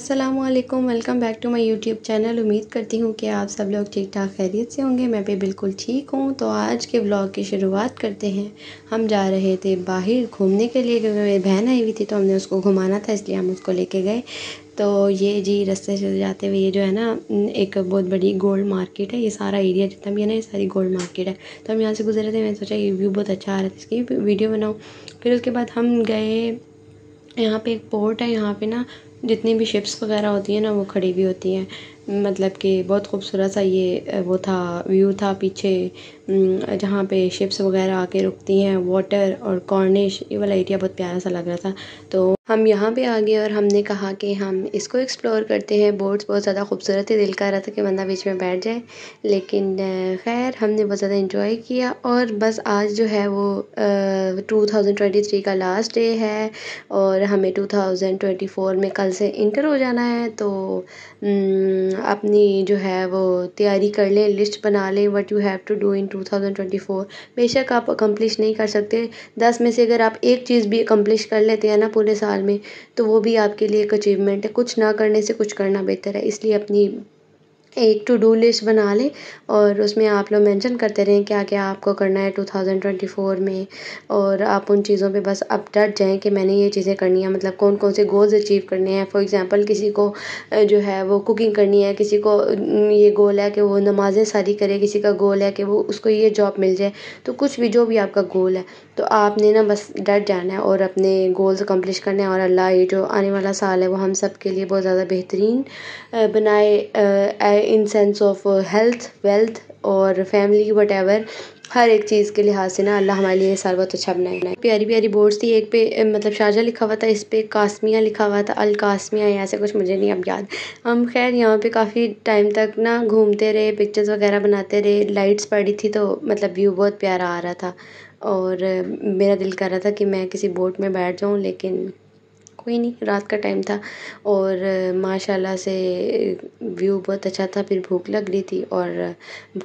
Aslam welcome back to my YouTube channel उम्मीद करती हूँ कि आप सब लोग ठीक ठाक खैरियत से होंगे मैं भी बिल्कुल ठीक हूँ तो आज के ब्लॉग की शुरुआत करते हैं हम जा रहे थे बाहर घूमने के लिए क्योंकि मेरी बहन आई हुई थी तो हमने उसको घुमाना था इसलिए हम उसको लेके गए तो ये जी रस्ते से जाते हुए ये जो है ना एक बहुत बड़ी गोल्ड मार्केट है ये सारा एरिया जितना भी है ना ये सारी गोल्ड मार्केट है तो हम यहाँ से गुजरे थे मैंने सोचा ये व्यू बहुत अच्छा आ रहा था इसकी वीडियो बनाऊँ फिर उसके बाद हम गए यहाँ पे एक पोर्ट है यहाँ पे ना जितनी भी शिप्स वगैरह होती हैं ना वो खड़ी हुई होती हैं मतलब कि बहुत खूबसूरत सा ये वो था व्यू था पीछे हम्म, जहाँ पे शिप्स वगैरह आके रुकती हैं वाटर और कॉर्निश ये वाला एरिया बहुत प्यारा सा लग रहा था तो हम यहाँ पे आ गए और हमने कहा कि हम इसको एक्सप्लोर करते हैं बोट्स बहुत ज़्यादा खूबसूरत है दिल का रहा था कि बंदा बीच में बैठ जाए लेकिन खैर हमने बहुत ज़्यादा इंजॉय किया और बस आज जो है वो टू थाउजेंड ट्वेंटी थ्री का लास्ट डे है और हमें टू थाउजेंड ट्वेंटी फोर में कल से इंटर हो जाना है तो हम्म, अपनी जो है वो तैयारी कर लें लिस्ट बना लें what you have to do in two thousand twenty four बेशक आप अकम्प्लिश नहीं कर सकते दस में से अगर आप एक चीज़ भी अकम्प्लिश कर लेते हैं ना पूरे साल में तो वो भी आपके लिए एक अचीवमेंट है कुछ ना करने से कुछ करना बेहतर है इसलिए अपनी एक टू डू लिस्ट बना लें और उसमें आप लोग मेंशन करते रहें क्या क्या आपको करना है टू थाउजेंड ट्वेंटी फ़ोर में और आप उन चीज़ों पे बस अप डट जाएँ कि मैंने ये चीज़ें करनी है मतलब कौन कौन से गोल्स अचीव करने हैं फॉर एग्ज़ाम्पल किसी को जो है वो कुकिंग करनी है किसी को ये गोल है कि वो नमाज़ें सारी करे किसी का गोल है कि वो उसको ये जॉब मिल जाए तो कुछ भी जो भी आपका गोल है तो आपने ना बस डट जाना है और अपने गोल्स अकम्प्लिश करने और अल्लाह ये जो आने वाला साल है वो हम सब के लिए बहुत ज़्यादा बेहतरीन बनाए in sense of health wealth और फैमिली एवर हर एक चीज़ के लिहाज से ना अल्लाह हमारे लिए साल बहुत अच्छा बनाए बनाए प्यारी प्यारी बोर्ड्स थी एक पे मतलब शारजा लिखा हुआ था इस पर कासमिया लिखा हुआ था अल कासमिया या ऐसे कुछ मुझे नहीं अब याद हम खैर यहाँ पे काफ़ी टाइम तक ना घूमते रहे पिक्चर्स वगैरह बनाते रहे लाइट्स पड़ी थी तो मतलब व्यू बहुत प्यारा आ रहा था और मेरा दिल कर रहा था कि मैं किसी बोट में बैठ जाऊँ लेकिन कोई नहीं रात का टाइम था और माशाल्लाह से व्यू बहुत अच्छा था फिर भूख लग रही थी और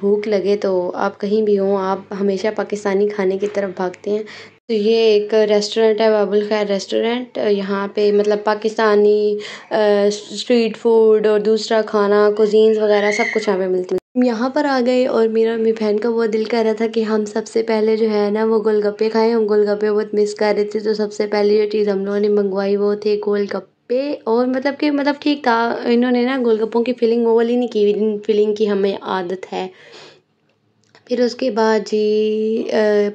भूख लगे तो आप कहीं भी हों आप हमेशा पाकिस्तानी खाने की तरफ भागते हैं तो ये एक रेस्टोरेंट है बाबुल खैर रेस्टोरेंट यहाँ पे मतलब पाकिस्तानी स्ट्रीट फूड और दूसरा खाना कुजीन्स वगैरह सब कुछ यहाँ पे मिलती यहाँ पर आ गए और मेरा मेरी बहन का बहुत दिल कर रहा था कि हम सबसे पहले जो है ना वो गोलगप्पे खाएँ हम गोलगप्पे बहुत मिस कर रहे थे तो सबसे पहले जो चीज़ हम लोगों ने मंगवाई वो थे गोलगप्पे और मतलब कि मतलब ठीक था इन्होंने ना गोलगप्पों की फिलिंग वो वाली नहीं की जिन फिलिंग की हमें आदत है फिर उसके बाद जी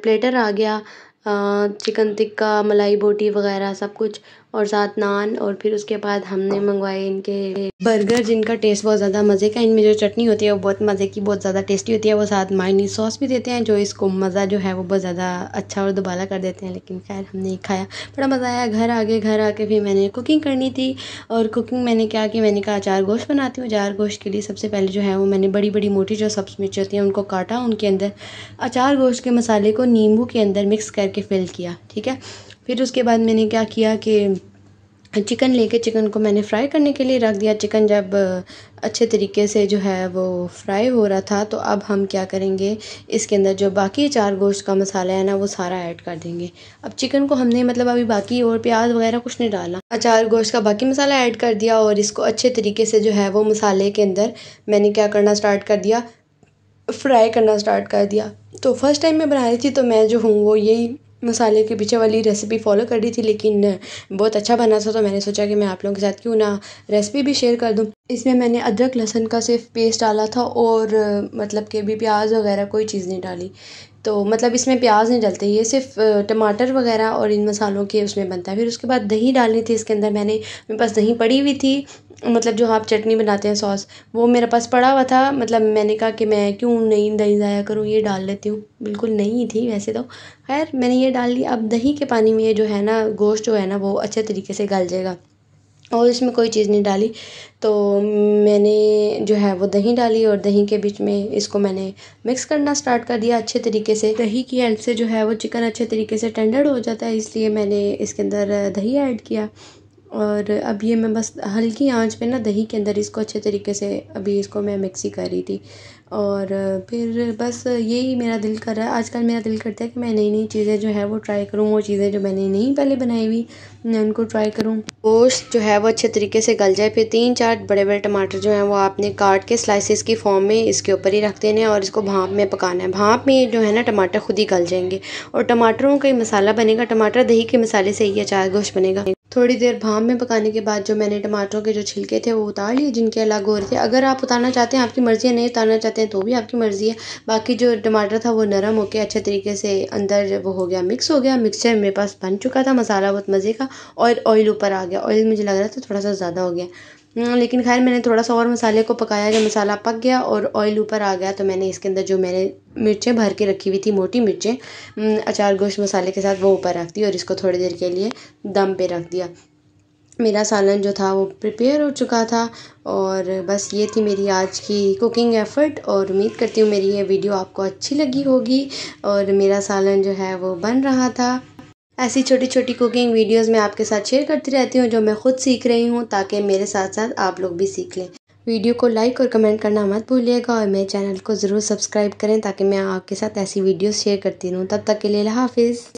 प्लेटर आ गया चिकन टिक्का मलाई बोटी वगैरह सब कुछ और साथ नान और फिर उसके बाद हमने मंगवाए इनके बर्गर जिनका टेस्ट बहुत ज़्यादा मज़े का इनमें जो चटनी होती है वो बहुत मज़े की बहुत ज़्यादा टेस्टी होती है वो साथ मायनी सॉस भी देते हैं जो इसको मज़ा जो है वो बहुत ज़्यादा अच्छा और दुबाला कर देते हैं लेकिन खैर हमने खाया बड़ा मज़ा आया घर आगे घर आके फिर मैंने कुकिंग करनी थी और कुकिंग मैंने क्या कि मैंने कहा अचार गोश्त बनाती हूँ अचार गोश्त के लिए सबसे पहले जो है वो मैंने बड़ी बड़ी मोटी जो सब्स मिर्च होती हैं उनको काटा उनके अंदर अचार गोश्त के मसाले को नींबू के अंदर मिक्स करके फिल किया ठीक है फिर उसके बाद मैंने क्या किया कि चिकन लेके चिकन को मैंने फ्राई करने के लिए रख दिया चिकन जब अच्छे तरीके से जो है वो फ्राई हो रहा था तो अब हम क्या करेंगे इसके अंदर जो बाकी चार गोश्त का मसाला है ना वो सारा ऐड कर देंगे अब चिकन को हमने मतलब अभी बाकी और प्याज वगैरह कुछ नहीं डाला अचार गोश्त का बाकी मसाला ऐड कर दिया और इसको अच्छे तरीके से जो है वो मसाले के अंदर मैंने क्या करना स्टार्ट कर दिया फ्राई करना स्टार्ट कर दिया तो फर्स्ट टाइम मैं बना रही थी तो मैं जो हूँ वो यही मसाले के पीछे वाली रेसिपी फॉलो कर रही थी लेकिन बहुत अच्छा बना था तो मैंने सोचा कि मैं आप लोगों के साथ क्यों ना रेसिपी भी शेयर कर दूँ इसमें मैंने अदरक लहसुन का सिर्फ पेस्ट डाला था और मतलब कि भी प्याज वगैरह कोई चीज़ नहीं डाली तो मतलब इसमें प्याज़ नहीं डलते ये सिर्फ टमाटर वगैरह और इन मसालों के उसमें बनता है फिर उसके बाद दही डालनी थी इसके अंदर मैंने मेरे पास दही पड़ी हुई थी मतलब जो आप चटनी बनाते हैं सॉस वो मेरे पास पड़ा हुआ था मतलब मैंने कहा कि मैं क्यों नहीं दही ज़ाया करूँ ये डाल लेती हूँ बिल्कुल नहीं थी वैसे तो खैर मैंने ये डाल ली अब दही के पानी में ये जो है ना गोश्त जो है ना वो अच्छे तरीके से गल जाएगा और इसमें कोई चीज़ नहीं डाली तो मैंने जो है वो दही डाली और दही के बीच में इसको मैंने मिक्स करना स्टार्ट कर दिया अच्छे तरीके से दही की हेल्प से जो है वो चिकन अच्छे तरीके से टेंडर हो जाता है इसलिए मैंने इसके अंदर दही ऐड किया और अब ये मैं बस हल्की आँच पे ना दही के अंदर इसको अच्छे तरीके से अभी इसको मैं मिक्सी कर रही थी और फिर बस यही मेरा दिल कर रहा है आजकल मेरा दिल करता है कि मैं नई नई चीज़ें जो है वो ट्राई करूँ वो चीज़ें जो मैंने नहीं पहले बनाई हुई मैं उनको ट्राई करूँ गोश्त जो है वो अच्छे तरीके से गल जाए फिर तीन चार बड़े बड़े टमाटर जो हैं वो आपने काट के स्लाइसिस की फॉर्म में इसके ऊपर ही रख देने और इसको भाप में पकाना है भाप में जो है ना टमाटर खुद ही गल जाएंगे और टमाटरों का ही मसाला बनेगा टमाटर दही के मसाले से ही अचार गोश्त बनेगा थोड़ी देर भाप में पकाने के बाद जो मैंने टमाटरों के जो छिलके थे वो उतार लिए जिनके अलग हो रहे थे अगर आप उतारना चाहते हैं आपकी मर्ज़ी है नहीं उतारना चाहते हैं तो भी आपकी मर्ज़ी है बाकी जो टमाटर था वो नरम होकर अच्छे तरीके से अंदर वो हो गया मिक्स हो गया मिक्सचर मेरे पास बन चुका था मसाला बहुत मज़े का और ऑयल ऊपर आ गया ऑयल मुझे लग रहा था थोड़ा सा ज़्यादा हो गया हाँ, लेकिन खैर मैंने थोड़ा सा और मसाले को पकाया जब मसाला पक गया और ऑयल ऊपर आ गया तो मैंने इसके अंदर जो मैंने मिर्चें भर के रखी हुई थी मोटी मिर्चें अचार गोश्त मसाले के साथ वो ऊपर रख दी और इसको थोड़ी देर के लिए दम पे रख दिया मेरा सालन जो था वो प्रिपेयर हो चुका था और बस ये थी मेरी आज की कुकिंग एफ़र्ट और उम्मीद करती हूँ मेरी ये वीडियो आपको अच्छी लगी होगी और मेरा सालन जो है वो बन रहा था ऐसी छोटी छोटी कुकिंग वीडियोस मैं आपके साथ शेयर करती रहती हूँ जो मैं खुद सीख रही हूँ ताकि मेरे साथ साथ आप लोग भी सीख लें वीडियो को लाइक और कमेंट करना मत भूलिएगा और मेरे चैनल को ज़रूर सब्सक्राइब करें ताकि मैं आपके साथ ऐसी वीडियोस शेयर करती रहूँ तब तक के लिए हाफिज़